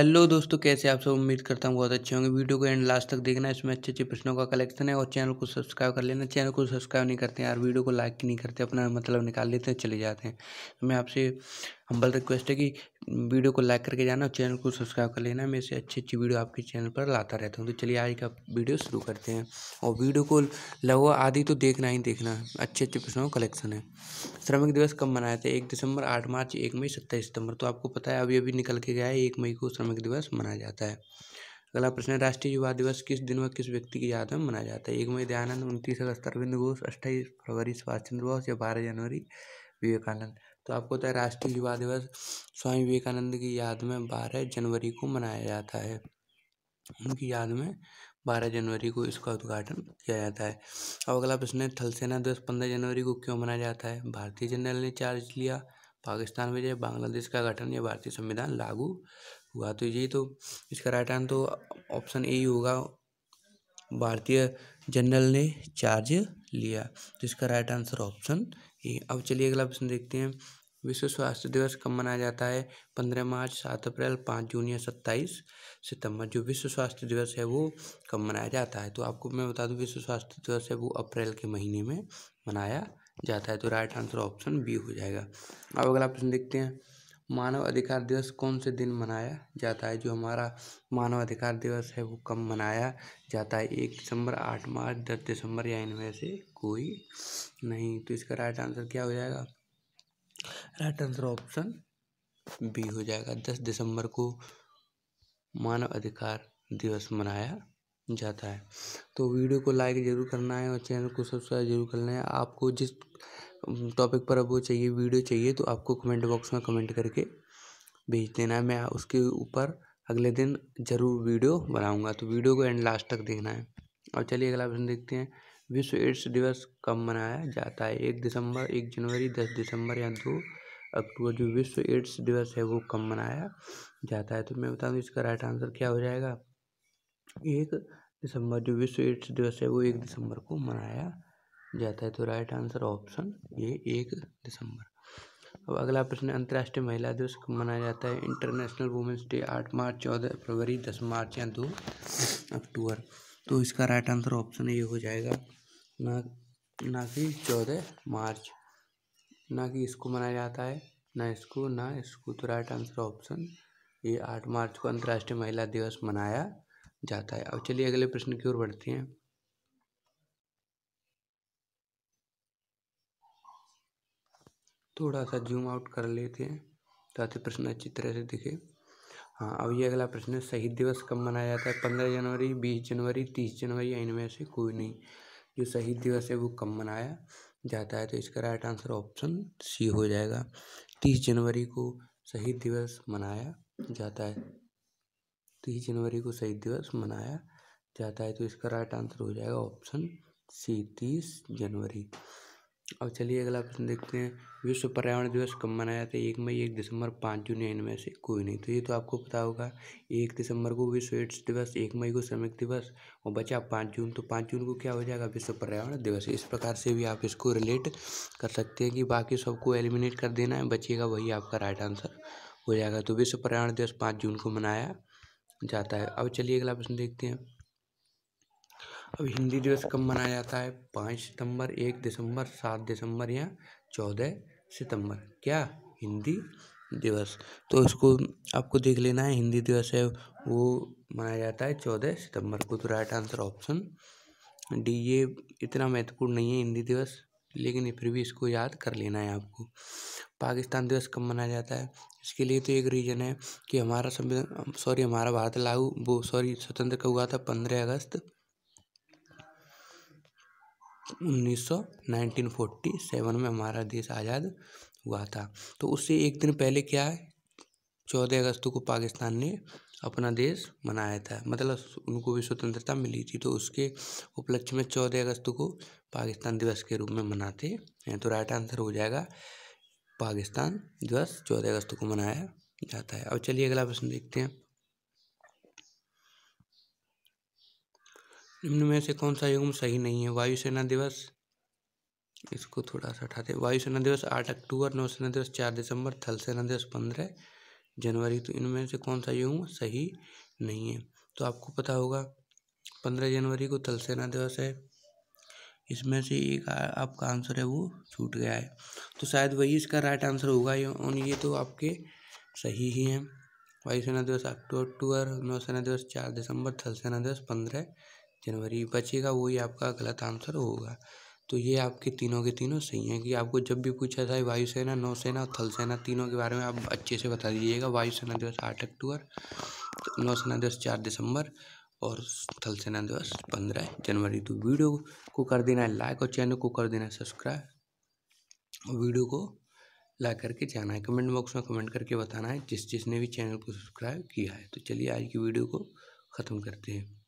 hello दोस्तों कैसे आप सब उम्मीद करता हूँ बहुत अच्छे होंगे वीडियो को एंड लास्ट तक देखना इसमें अच्छे अच्छे प्रश्नों का कलेक्शन है और चैनल को सब्सक्राइब कर लेना चैनल को सब्सक्राइब नहीं करते यार वीडियो को लाइक नहीं करते अपना मतलब निकाल लेते हैं चले जाते हैं मैं आपसे हम्बल रिक्वेस्ट है कि वीडियो को लाइक करके जाना और चैनल को सब्सक्राइब कर लेना मैं इसे अच्छी अच्छी वीडियो आपके चैनल पर लाता रहता हूँ तो चलिए आज का वीडियो शुरू करते हैं और वीडियो को लगभग आदि तो देखना ही देखना अच्छे अच्छे प्रश्नों का कलेक्शन है श्रमिक दिवस कब मनाया था एक दिसंबर आठ मार्च एक मई सत्ताईस सितंबर तो आपको पता है अभी अभी निकल के गया है एक मई को श्रमिक दिवस मनाया जाता है अगला प्रश्न है राष्ट्रीय युवा दिवस किस दिन व किस व्यक्ति की याद में मनाया जाता है एक मई दयानंद उनतीस अगस्त अरविंद घोष अट्ठाईस फरवरी सुभाष चंद्र बोस या बारह जनवरी विवेकानंद तो आपको पता है राष्ट्रीय युवा दिवस स्वामी विवेकानंद की याद में बारह जनवरी को मनाया जाता है उनकी याद में बारह जनवरी को इसका उद्घाटन किया जाता है अब अगला प्रश्न है थल सेना दिवस पंद्रह जनवरी को क्यों मनाया जाता है भारतीय जनरल ने चार्ज लिया पाकिस्तान में जो बांग्लादेश का गठन या भारतीय संविधान लागू हुआ तो यही तो इसका राइट आंसर तो ऑप्शन ए ही होगा भारतीय जनरल ने चार्ज लिया तो इसका राइट आंसर ऑप्शन ए अब चलिए अगला प्रश्न देखते हैं विश्व स्वास्थ्य दिवस कब मनाया जाता है पंद्रह मार्च सात अप्रैल पाँच जून या सत्ताईस सितंबर जो विश्व स्वास्थ्य दिवस है वो कब मनाया जाता है तो आपको मैं बता दूं विश्व स्वास्थ्य दिवस है वो अप्रैल के महीने में मनाया जाता है तो राइट आंसर ऑप्शन बी हो जाएगा अब अगला प्रश्न देखते हैं मानव अधिकार दिवस कौन से दिन मनाया जाता है जो हमारा मानव अधिकार दिवस है वो कब मनाया जाता है एक दिसंबर आठ मार्च दस दिसंबर या इनमें से कोई नहीं तो इसका राइट आंसर क्या हो जाएगा राइट आंसर ऑप्शन बी हो जाएगा दस दिसंबर को मानव अधिकार दिवस मनाया जाता है तो वीडियो को लाइक ज़रूर करना है और चैनल को सब्सक्राइब जरूर करना है आपको जिस टॉपिक पर अब वो चाहिए वीडियो चाहिए तो आपको कमेंट बॉक्स में कमेंट करके भेज देना है मैं उसके ऊपर अगले दिन ज़रूर वीडियो बनाऊंगा तो वीडियो को एंड लास्ट तक देखना है और चलिए अगला प्रश्न देखते हैं विश्व एड्स दिवस कब मनाया जाता है एक दिसंबर एक जनवरी दस दिसंबर या दो अक्टूबर जो विश्व एड्स दिवस है वो कब मनाया जाता है तो मैं बता दूँ तो इसका राइट आंसर क्या हो जाएगा एक दिसंबर जो विश्व एड्स दिवस है वो एक दिसंबर को मनाया जाता है तो राइट आंसर ऑप्शन ये एक दिसंबर अब अगला प्रश्न अंतर्राष्ट्रीय महिला दिवस कब मनाया जाता है इंटरनेशनल वुमेंस डे आठ मार्च चौदह फरवरी दस मार्च या दो अक्टूबर तो इसका राइट आंसर ऑप्शन ये हो जाएगा ना ना कि चौदह मार्च ना कि इसको मनाया जाता है ना इसको ना इसको तो राइट आंसर ऑप्शन ये आठ मार्च को अंतर्राष्ट्रीय महिला दिवस मनाया जाता है अब चलिए अगले प्रश्न की ओर बढ़ते हैं थोड़ा सा जूम आउट कर लेते हैं ताकि प्रश्न अच्छी तरह से दिखे हाँ अब ये अगला प्रश्न है शहीद दिवस कब मनाया जाता है पंद्रह जनवरी बीस जनवरी तीस जनवरी या इनमें से कोई नहीं जो शहीद दिवस है वो कब मनाया जाता है तो इसका राइट आंसर ऑप्शन सी हो जाएगा तीस जनवरी को शहीद दिवस मनाया जाता है तीस जनवरी को शहीद दिवस मनाया जाता है तो इसका राइट आंसर हो जाएगा ऑप्शन सी तीस जनवरी अब चलिए अगला प्रश्न देखते हैं विश्व पर्यावरण दिवस कब मनाया जाता है एक मई एक दिसंबर पाँच जून या इनमें से कोई नहीं तो ये तो आपको पता होगा एक दिसंबर को विश्व एड्स दिवस एक मई को श्रमिक दिवस और बचा पाँच जून तो पाँच जून को क्या हो जाएगा विश्व पर्यावरण दिवस इस प्रकार से भी आप इसको रिलेट कर सकते हैं कि बाकी सबको एलिमिनेट कर देना है बचेगा वही आपका राइट आंसर हो जाएगा तो विश्व पर्यावरण दिवस पाँच जून को मनाया जाता है अब चलिए अगला प्रश्न देखते हैं अब हिंदी दिवस कब मनाया जाता है पाँच सितंबर एक दिसंबर सात दिसंबर या चौदह सितंबर क्या हिंदी दिवस तो इसको आपको देख लेना है हिंदी दिवस है वो मनाया जाता है चौदह सितंबर को तो राइट आंसर ऑप्शन डी ये इतना महत्वपूर्ण नहीं है हिंदी दिवस लेकिन फिर भी इसको याद कर लेना है आपको पाकिस्तान दिवस कब मनाया जाता है इसके लिए तो एक रीज़न है कि हमारा संविधान सॉरी हमारा भारत लागू वो सॉरी स्वतंत्र कब हुआ था पंद्रह अगस्त उन्नीस सौ नाइनटीन फोर्टी सेवन में हमारा देश आज़ाद हुआ था तो उससे एक दिन पहले क्या है चौदह अगस्त को पाकिस्तान ने अपना देश मनाया था मतलब उनको भी स्वतंत्रता मिली थी तो उसके उपलक्ष्य में चौदह अगस्त को पाकिस्तान दिवस के रूप में मनाते हैं तो राइट आंसर हो जाएगा पाकिस्तान दिवस चौदह अगस्त को मनाया जाता है अब चलिए अगला प्रश्न देखते हैं इनमें से कौन सा युग्म सही नहीं है वायुसेना दिवस इसको थोड़ा सा उठाते वायुसेना दिवस आठ अक्टूबर नौसेना दिवस चार दिसंबर थल सेना दिवस पंद्रह जनवरी तो इनमें से कौन सा युग्म सही नहीं है तो आपको पता होगा पंद्रह जनवरी को थल सेना दिवस है इसमें से एक आपका आंसर है वो छूट गया है तो शायद वही इसका राइट आंसर होगा और ये तो आपके सही ही हैं वायुसेना दिवस अक्टूबर अक्टूबर नौसेना दिवस चार दिसंबर थल सेना दिवस पंद्रह जनवरी बचेगा वही आपका गलत आंसर होगा तो ये आपके तीनों के तीनों सही हैं कि आपको जब भी पूछा जाए वायुसेना नौसेना और थल सेना तीनों के बारे में आप अच्छे से बता दीजिएगा वायुसेना दिवस आठ अक्टूबर नौसेना दिवस चार दिसंबर और थल सेना दिवस पंद्रह जनवरी तो वीडियो को कर देना है लाइक और चैनल को कर देना है सब्सक्राइब और वीडियो को लाइक करके जाना है कमेंट बॉक्स में कमेंट करके बताना है जिस जिसने भी चैनल को सब्सक्राइब किया है तो चलिए आज की वीडियो को ख़त्म करते हैं